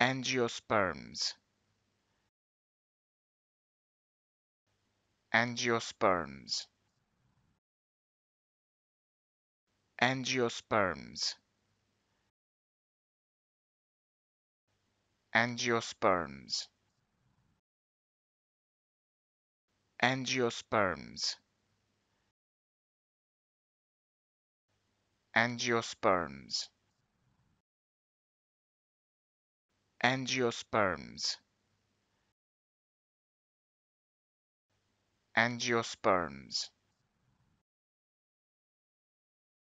Angiosperms Angiosperms Angiosperms Angiosperms Angiosperms Angiosperms Angiosperms Angiosperms